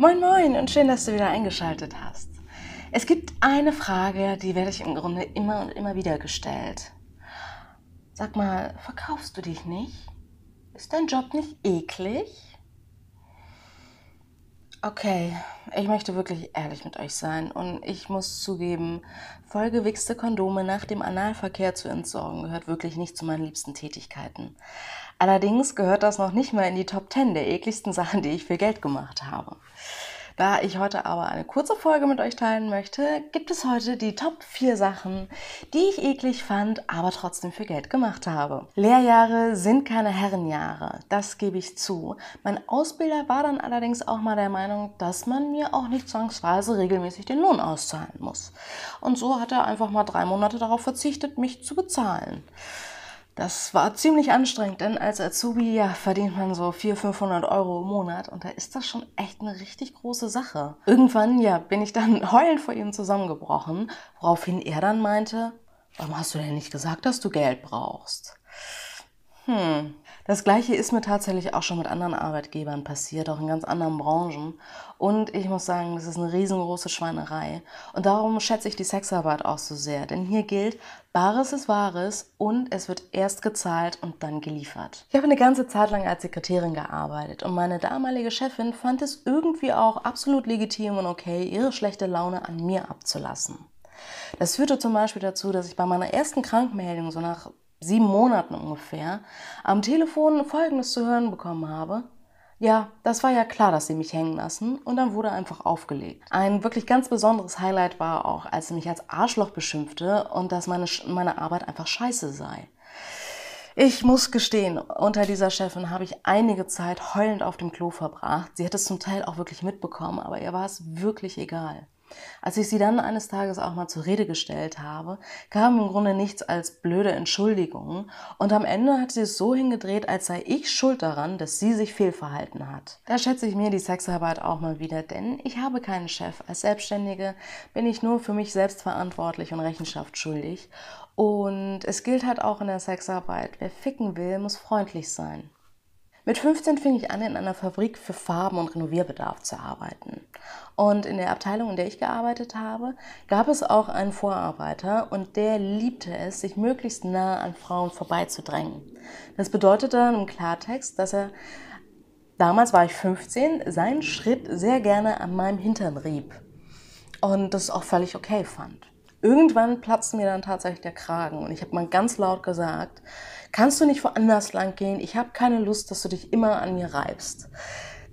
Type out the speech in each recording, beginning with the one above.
Moin Moin und schön, dass du wieder eingeschaltet hast. Es gibt eine Frage, die werde ich im Grunde immer und immer wieder gestellt. Sag mal, verkaufst du dich nicht? Ist dein Job nicht eklig? Okay, ich möchte wirklich ehrlich mit euch sein und ich muss zugeben, vollgewichste Kondome nach dem Analverkehr zu entsorgen gehört wirklich nicht zu meinen liebsten Tätigkeiten. Allerdings gehört das noch nicht mal in die Top 10 der ekligsten Sachen, die ich für Geld gemacht habe. Da ich heute aber eine kurze Folge mit euch teilen möchte, gibt es heute die Top 4 Sachen, die ich eklig fand, aber trotzdem für Geld gemacht habe. Lehrjahre sind keine Herrenjahre, das gebe ich zu. Mein Ausbilder war dann allerdings auch mal der Meinung, dass man mir auch nicht zwangsweise regelmäßig den Lohn auszahlen muss. Und so hat er einfach mal drei Monate darauf verzichtet, mich zu bezahlen. Das war ziemlich anstrengend, denn als Azubi ja, verdient man so 400, 500 Euro im Monat und da ist das schon echt eine richtig große Sache. Irgendwann ja, bin ich dann heulend vor ihm zusammengebrochen, woraufhin er dann meinte, warum hast du denn nicht gesagt, dass du Geld brauchst? Hm. Das gleiche ist mir tatsächlich auch schon mit anderen Arbeitgebern passiert, auch in ganz anderen Branchen. Und ich muss sagen, das ist eine riesengroße Schweinerei. Und darum schätze ich die Sexarbeit auch so sehr. Denn hier gilt, Bares ist Wahres und es wird erst gezahlt und dann geliefert. Ich habe eine ganze Zeit lang als Sekretärin gearbeitet und meine damalige Chefin fand es irgendwie auch absolut legitim und okay, ihre schlechte Laune an mir abzulassen. Das führte zum Beispiel dazu, dass ich bei meiner ersten Krankmeldung so nach sieben Monaten ungefähr am Telefon Folgendes zu hören bekommen habe. Ja, das war ja klar, dass sie mich hängen lassen und dann wurde einfach aufgelegt. Ein wirklich ganz besonderes Highlight war auch, als sie mich als Arschloch beschimpfte und dass meine, meine Arbeit einfach scheiße sei. Ich muss gestehen, unter dieser Chefin habe ich einige Zeit heulend auf dem Klo verbracht. Sie hat es zum Teil auch wirklich mitbekommen, aber ihr war es wirklich egal. Als ich sie dann eines Tages auch mal zur Rede gestellt habe, kam im Grunde nichts als blöde Entschuldigungen und am Ende hat sie es so hingedreht, als sei ich schuld daran, dass sie sich fehlverhalten hat. Da schätze ich mir die Sexarbeit auch mal wieder, denn ich habe keinen Chef. Als Selbstständige bin ich nur für mich selbst verantwortlich und Rechenschaft schuldig. Und es gilt halt auch in der Sexarbeit, wer ficken will, muss freundlich sein. Mit 15 fing ich an, in einer Fabrik für Farben und Renovierbedarf zu arbeiten. Und in der Abteilung, in der ich gearbeitet habe, gab es auch einen Vorarbeiter und der liebte es, sich möglichst nah an Frauen vorbeizudrängen. Das bedeutete dann im Klartext, dass er, damals war ich 15, seinen Schritt sehr gerne an meinem Hintern rieb. Und das auch völlig okay fand. Irgendwann platzte mir dann tatsächlich der Kragen und ich habe mal ganz laut gesagt, kannst du nicht woanders lang gehen? Ich habe keine Lust, dass du dich immer an mir reibst.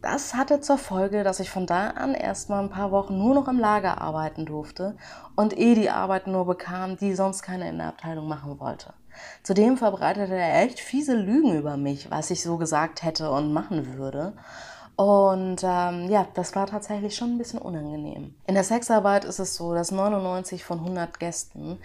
Das hatte zur Folge, dass ich von da an erstmal ein paar Wochen nur noch im Lager arbeiten durfte und eh die Arbeit nur bekam, die sonst keiner in der Abteilung machen wollte. Zudem verbreitete er echt fiese Lügen über mich, was ich so gesagt hätte und machen würde. Und ähm, ja, das war tatsächlich schon ein bisschen unangenehm. In der Sexarbeit ist es so, dass 99 von 100 Gästen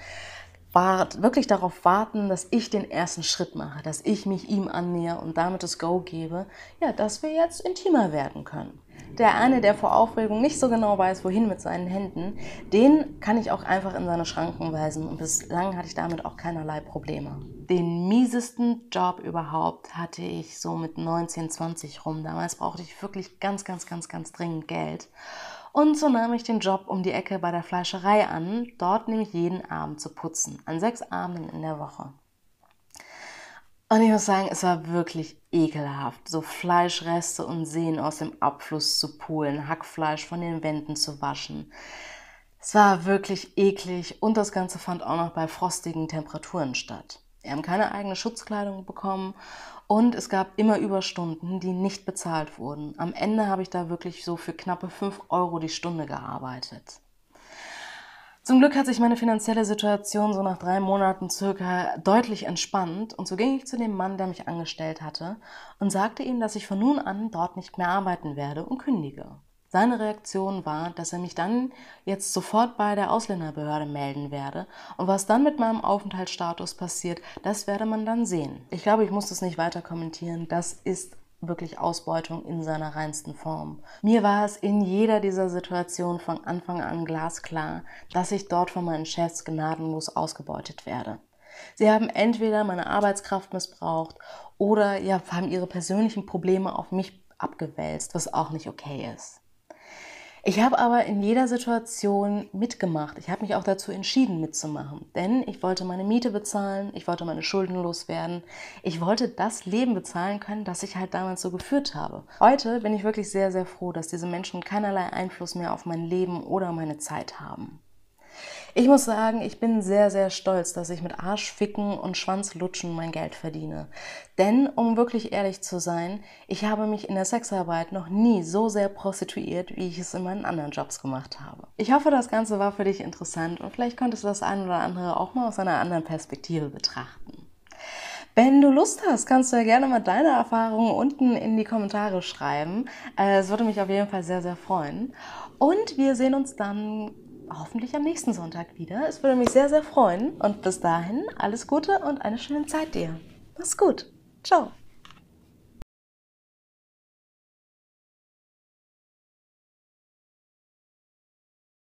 wirklich darauf warten, dass ich den ersten Schritt mache, dass ich mich ihm annähe und damit das Go gebe, ja, dass wir jetzt intimer werden können der eine, der vor Aufregung nicht so genau weiß, wohin mit seinen Händen, den kann ich auch einfach in seine Schranken weisen und bislang hatte ich damit auch keinerlei Probleme. Den miesesten Job überhaupt hatte ich so mit 19, 20 rum. Damals brauchte ich wirklich ganz, ganz, ganz, ganz dringend Geld. Und so nahm ich den Job um die Ecke bei der Fleischerei an, dort nämlich jeden Abend zu putzen, an sechs Abenden in der Woche. Und ich muss sagen, es war wirklich ekelhaft, so Fleischreste und Sehnen aus dem Abfluss zu pulen, Hackfleisch von den Wänden zu waschen. Es war wirklich eklig und das Ganze fand auch noch bei frostigen Temperaturen statt. Wir haben keine eigene Schutzkleidung bekommen und es gab immer Überstunden, die nicht bezahlt wurden. Am Ende habe ich da wirklich so für knappe 5 Euro die Stunde gearbeitet. Zum Glück hat sich meine finanzielle Situation so nach drei Monaten circa deutlich entspannt und so ging ich zu dem Mann, der mich angestellt hatte, und sagte ihm, dass ich von nun an dort nicht mehr arbeiten werde und kündige. Seine Reaktion war, dass er mich dann jetzt sofort bei der Ausländerbehörde melden werde und was dann mit meinem Aufenthaltsstatus passiert, das werde man dann sehen. Ich glaube, ich muss das nicht weiter kommentieren, das ist wirklich Ausbeutung in seiner reinsten Form. Mir war es in jeder dieser Situationen von Anfang an glasklar, dass ich dort von meinen Chefs gnadenlos ausgebeutet werde. Sie haben entweder meine Arbeitskraft missbraucht oder ja, haben ihre persönlichen Probleme auf mich abgewälzt, was auch nicht okay ist. Ich habe aber in jeder Situation mitgemacht. Ich habe mich auch dazu entschieden, mitzumachen. Denn ich wollte meine Miete bezahlen, ich wollte meine Schulden loswerden, ich wollte das Leben bezahlen können, das ich halt damals so geführt habe. Heute bin ich wirklich sehr, sehr froh, dass diese Menschen keinerlei Einfluss mehr auf mein Leben oder meine Zeit haben. Ich muss sagen, ich bin sehr, sehr stolz, dass ich mit Arschficken und Schwanzlutschen mein Geld verdiene. Denn, um wirklich ehrlich zu sein, ich habe mich in der Sexarbeit noch nie so sehr prostituiert, wie ich es in meinen anderen Jobs gemacht habe. Ich hoffe, das Ganze war für dich interessant und vielleicht konntest du das ein oder andere auch mal aus einer anderen Perspektive betrachten. Wenn du Lust hast, kannst du ja gerne mal deine Erfahrungen unten in die Kommentare schreiben. Äh, es würde mich auf jeden Fall sehr, sehr freuen. Und wir sehen uns dann hoffentlich am nächsten Sonntag wieder. Es würde mich sehr, sehr freuen. Und bis dahin alles Gute und eine schöne Zeit dir. Mach's gut. Ciao.